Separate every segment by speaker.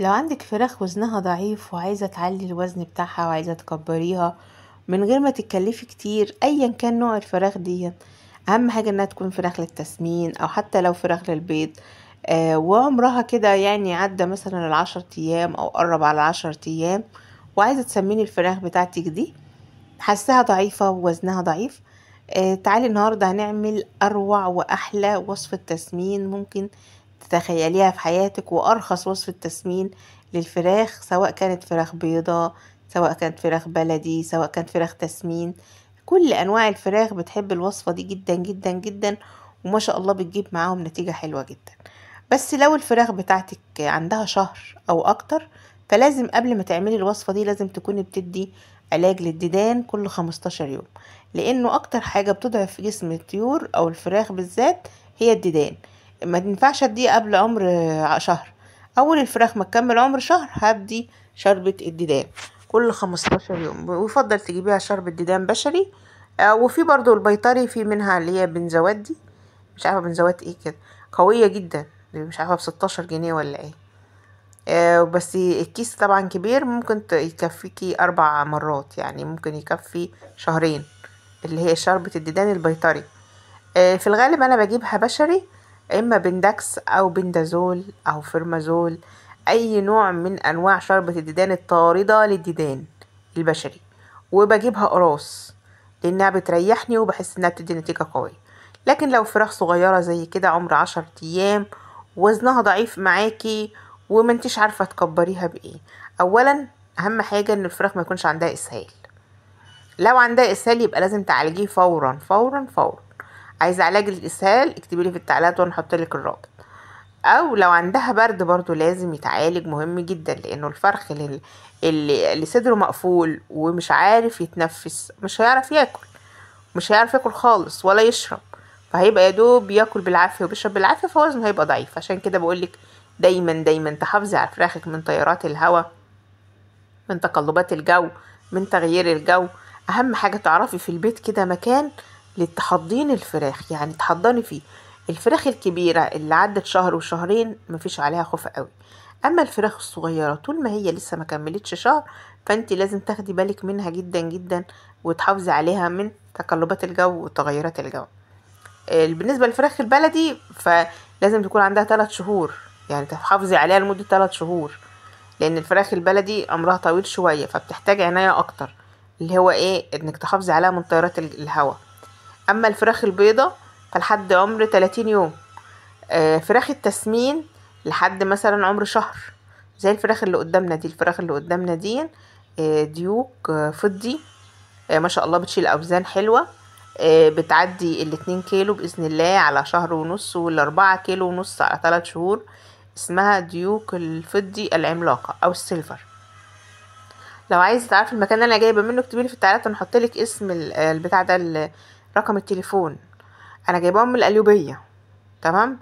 Speaker 1: لو عندك فراخ وزنها ضعيف وعايزة تعلي الوزن بتاعها وعايزة تكبريها من غير ما تتكلفي كتير ايا كان نوع الفراخ دي اهم حاجة انها تكون فراخ للتسمين او حتى لو فراخ للبيض آه وعمرها كده يعني عدى مثلا العشر ايام او قرب على العشر ايام وعايزة تسميني الفراخ بتاعتك دي حاساها ضعيفة ووزنها ضعيف آه تعالي النهاردة هنعمل اروع واحلى وصفة تسمين ممكن تتخيليها في حياتك وأرخص وصفة تسمين للفراخ سواء كانت فراخ بيضاء سواء كانت فراخ بلدي سواء كانت فراخ تسمين كل أنواع الفراخ بتحب الوصفة دي جدا جدا جدا وما شاء الله بتجيب معاهم نتيجة حلوة جدا بس لو الفراخ بتاعتك عندها شهر أو أكتر فلازم قبل ما تعملي الوصفة دي لازم تكوني بتدي علاج للديدان كل 15 يوم لأنه أكتر حاجة بتضعف جسم الطيور أو الفراخ بالذات هي الديدان ما تنفعش اديه قبل عمر شهر اول الفراخ ما تكمل عمر شهر هبدي شربة الديدان كل 15 يوم ويفضل تجيبيها شربة ديدان بشري آه، وفي برضو البيطري في منها اللي هي بنزوات دي مش عارفه بنزوات ايه كده قويه جدا مش عارفه ب 16 جنيه ولا ايه آه، بس الكيس طبعا كبير ممكن يكفيكي اربع مرات يعني ممكن يكفي شهرين اللي هي شربة الديدان البيطري آه، في الغالب انا بجيبها بشري اما بندكس او بندازول او فيرمازول اي نوع من انواع شربة الديدان الطاردة للديدان البشري وبجيبها قراص لانها بتريحني وبحس انها بتدي نتيجة قوية لكن لو فراخ صغيرة زي كده عمر عشر ايام وزنها ضعيف معاكي وما انتش عارفة تكبريها بايه اولا اهم حاجة ان الفراخ ما يكونش عندها اسهال لو عندها اسهال يبقى لازم تعالجيه فورا فورا فورا عايزه علاج الاسهال اكتبي لي في التعليقات وانا لك الرابط او لو عندها برد برضو لازم يتعالج مهم جدا لانه الفرخ اللي, اللي صدره مقفول ومش عارف يتنفس مش هيعرف ياكل مش هيعرف ياكل خالص ولا يشرب فهيبقى يدوب يأكل بياكل بالعافيه وبيشرب بالعافيه فوزنه هيبقى ضعيف عشان كده بقولك دايما دايما تحافظي على فراخك من تيارات الهواء من تقلبات الجو من تغيير الجو اهم حاجه تعرفي في البيت كده مكان للتحضين الفراخ يعني تحضني فيه الفراخ الكبيرة اللي عدت شهر وشهرين مفيش عليها خوف قوي اما الفراخ الصغيرة طول ما هي لسه ما كملتش شهر فانت لازم تاخدي بالك منها جدا جدا وتحافظي عليها من تقلبات الجو وتغيرات الجو بالنسبة للفراخ البلدي فلازم تكون عندها ثلاث شهور يعني تحافظي عليها لمدة ثلاث شهور لان الفراخ البلدي امرها طويل شوية فبتحتاج عناية اكتر اللي هو ايه انك تحافظي عليها من تيارات الهواء أما الفراخ البيضة فلحد عمر 30 يوم آه، فراخ التسمين لحد مثلا عمر شهر زي الفراخ اللي قدامنا دي الفراخ اللي قدامنا دي آه، ديوك آه، فضي ما شاء الله بتشيل أوزان حلوة بتعدي الاتنين كيلو بإذن الله على شهر ونص والأربعة كيلو ونص على تلات شهور اسمها ديوك الفضي العملاقة أو السيلفر لو عايز تعرف المكان اللي انا جايبه منه اكتبيلي في التعليقات هنحطلك اسم البتاع ده رقم التليفون انا جايباهم من القليوبيه تمام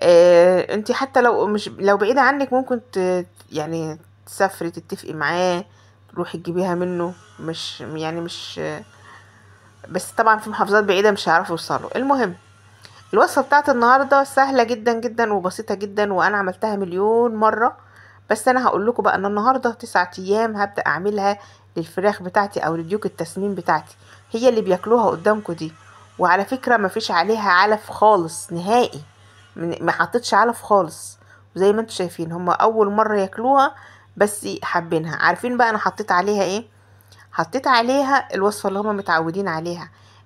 Speaker 1: آه انت حتى لو مش لو بعيده عنك ممكن ت يعني تسافري تتفقي معاه تروحي تجيبيها منه مش يعني مش بس طبعا في محافظات بعيده مش هيعرفوا يوصلوا المهم الوصفه بتاعت النهارده سهله جدا جدا وبسيطه جدا وانا عملتها مليون مره بس انا هقول لكم بقى ان النهارده تسعة ايام هبدا اعملها للفراخ بتاعتي او لديوك التسنين بتاعتي هي اللي بياكلوها قدامكم دي وعلى فكره مفيش عليها علف خالص نهائي ما حطيتش علف خالص وزي ما انتم شايفين هما اول مره ياكلوها بس حابينها عارفين بقى انا حطيت عليها ايه حطيت عليها الوصفه اللي هما متعودين عليها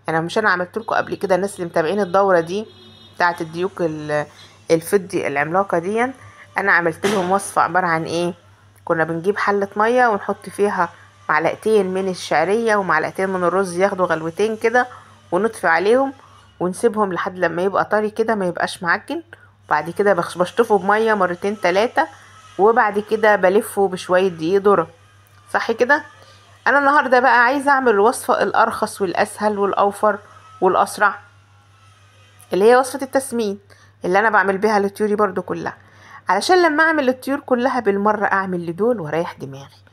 Speaker 1: انا يعني مش انا عملت لكم قبل كده الناس اللي متابعين الدوره دي بتاعه الديوك الفضي العملاقه دي انا عملت لهم وصفه عباره عن ايه كنا بنجيب حله ميه ونحط فيها معلقتين من الشعريه ومعلقتين من الرز ياخدوا غلوتين كده ونطفي عليهم ونسيبهم لحد لما يبقى طري كده ما يبقاش معجن وبعد كده بشطفه بميه مرتين ثلاثه وبعد كده بلفه بشويه دقيق ذره صح كده انا النهارده بقى عايزه اعمل الوصفه الارخص والاسهل والاوفر والاسرع اللي هي وصفه التسمين اللي انا بعمل بيها لطيوري برضو كلها علشان لما اعمل الطيور كلها بالمره اعمل لدول واريح دماغي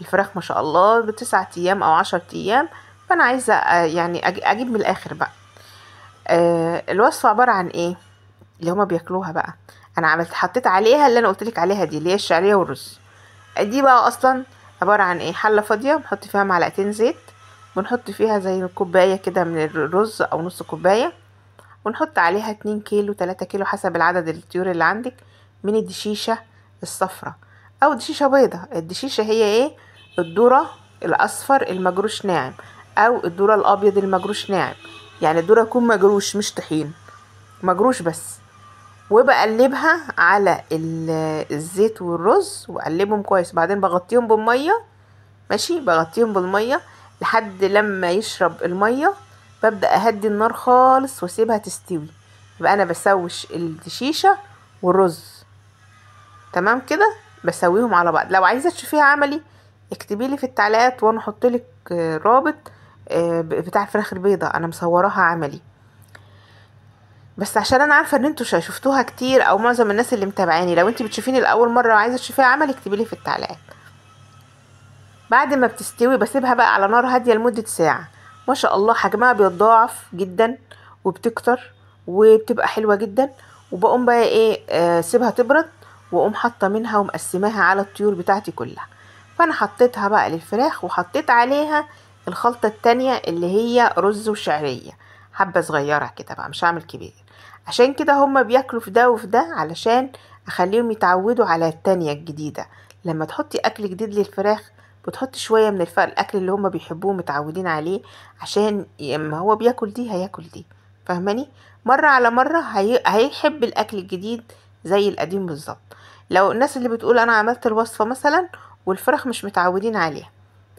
Speaker 1: الفراخ ما شاء الله بتسعة ايام او عشر ايام فانا عايزة آه، يعني اجيب من الاخر بقى آه، الوصفة عبارة عن ايه اللي هما بياكلوها بقى انا عملت حطيت عليها اللي انا قلتلك عليها دي اللي هي الشعرية والرز دي بقى اصلا عبارة عن ايه حلة فاضية بنحط فيها معلقتين زيت بنحط فيها زي كوباية كده من الرز او نص كوباية ونحط عليها اتنين كيلو تلاتة كيلو حسب العدد الطيور اللي عندك من الدشيشة الصفرة او دشيشة بيضة الدشيشة هي ايه الدرة الأصفر المجروش ناعم أو الدرة الأبيض المجروش ناعم يعني الدرة يكون مجروش مش طحين مجروش بس وبقلبها على الزيت والرز وأقلبهم كويس بعدين بغطيهم بالمية ماشي بغطيهم بالمية لحد لما يشرب المية ببدأ أهدي النار خالص واسيبها تستوي يبقى أنا بسوش الشيشة والرز تمام كده بسويهم على بعض لو عايزة تشوفيها عملي اكتبي لي في التعليقات وانا احط لك آه، رابط آه، بتاع الفراخ البيضة انا مصوراها عملي بس عشان انا عارفه ان انتوا شفتوها كتير او معظم الناس اللي متابعاني لو انت بتشوفيني لاول مره وعايزه تشوفيها عملي اكتبي لي في التعليقات بعد ما بتستوي بسيبها بقى على نار هاديه لمده ساعه ما شاء الله حجمها بيتضاعف جدا وبتكتر وبتبقى حلوه جدا وبقوم بقى ايه آه، سيبها تبرد واقوم حاطه منها ومقسماها على الطيور بتاعتي كلها فانا حطيتها بقى للفراخ وحطيت عليها الخلطة التانية اللي هي رز وشعرية حبة صغيرة كده بقى مش هعمل كبير عشان كده هما بياكلوا في ده وفي ده علشان اخليهم يتعودوا على التانية الجديدة لما تحطي اكل جديد للفراخ بتحطي شوية من الفرق الاكل اللي هما بيحبوه متعودين عليه عشان اما هو بياكل دي هياكل دي فاهماني مرة على مرة هي... هيحب الاكل الجديد زي القديم بالظبط لو الناس اللي بتقول انا عملت الوصفة مثلا والفراخ مش متعودين عليها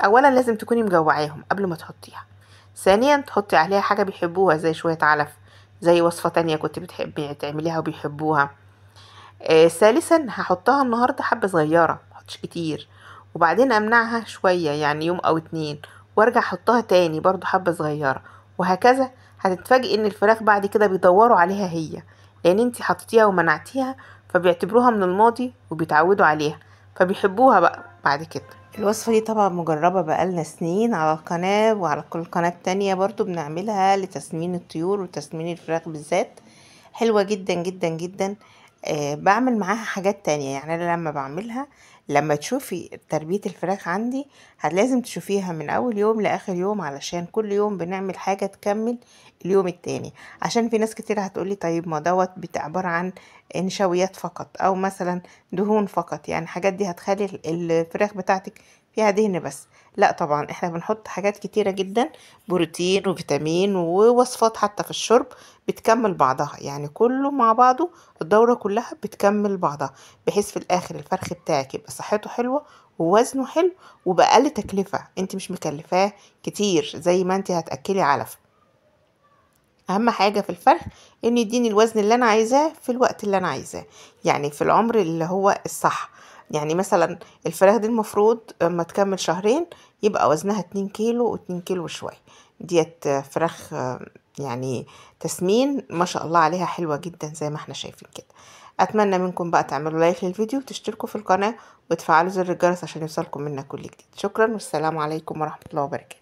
Speaker 1: اولا لازم تكوني مجوعاهم قبل ما تحطيها ثانيا تحطي عليها حاجه بيحبوها زي شويه علف زي وصفه تانية كنت بتحبي تعمليها وبيحبوها آه ثالثا هحطها النهارده حبه صغيره محطش كتير وبعدين امنعها شويه يعني يوم او اتنين وارجع احطها تاني برضو حبه صغيره وهكذا هتتفاجئي ان الفراخ بعد كده بيدوروا عليها هي لان انت حطيتيها ومنعتيها فبيعتبروها من الماضي وبيتعودوا عليها فبيحبوها بقى بعد كده الوصفة دي طبعا مجربة بقالنا سنين على القناة وعلى كل قناة تانية برضو بنعملها لتسمين الطيور وتسمين الفراخ بالذات حلوة جدا جدا جدا آه بعمل معاها حاجات تانية يعني أنا لما بعملها لما تشوفي تربية الفراخ عندي هتلازم تشوفيها من أول يوم لآخر يوم علشان كل يوم بنعمل حاجة تكمل اليوم التاني عشان في ناس كتير هتقولي طيب ما دوت عبارة عن نشويات فقط أو مثلا دهون فقط يعني الحاجات دي هتخلي الفراخ بتاعتك فيها دهن بس لا طبعا احنا بنحط حاجات كتيرة جدا بروتين وفيتامين ووصفات حتى في الشرب بتكمل بعضها يعني كله مع بعضه الدورة كلها بتكمل بعضها بحيث في الاخر الفرخ بتاعك يبقى صحته حلوة ووزنه حلو وبأقل تكلفة انت مش مكلفاه كتير زي ما انت هتأكلي علف اهم حاجة في الفرخ انه يديني الوزن اللي انا عايزاه في الوقت اللي انا عايزاه يعني في العمر اللي هو الصح يعني مثلا الفراخ دي المفروض لما تكمل شهرين يبقى وزنها اتنين كيلو واتنين كيلو وشوية ديت فراخ يعني تسمين ما شاء الله عليها حلوة جدا زي ما احنا شايفين كده اتمنى منكم بقى تعملوا لايك للفيديو وتشتركوا في القناة وتفعلوا زر الجرس عشان يوصلكم منا كل جديد شكرا والسلام عليكم ورحمة الله وبركاته